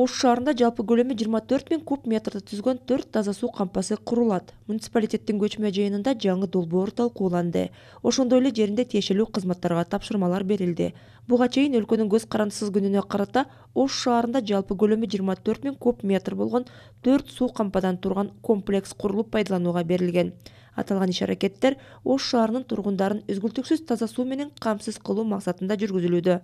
ош шаарында жалпы көлөмү жыйырма төрт миң куб метрди түзгөн төрт таза суу кампасы курулат муниципалитеттин көчмө жыйынында жаңы долбоо долбоор талкууланды ошондой эле жеринде тиешелүү кызматтарга тапшырмалар берилди буга чейин өлкөнүн көз карандысыз күнүнө карата ош шаарында жалпы көлөмү жыйырма төрт миң куб метр болгон төрт суу кампадан турган комплекс курулуп пайдаланууга берилген аталган иш аракеттер ош шаарынын тургундарын үзгүлтүксүз таза суу менен камсыз кылуу максатында жүргүзүлүүдө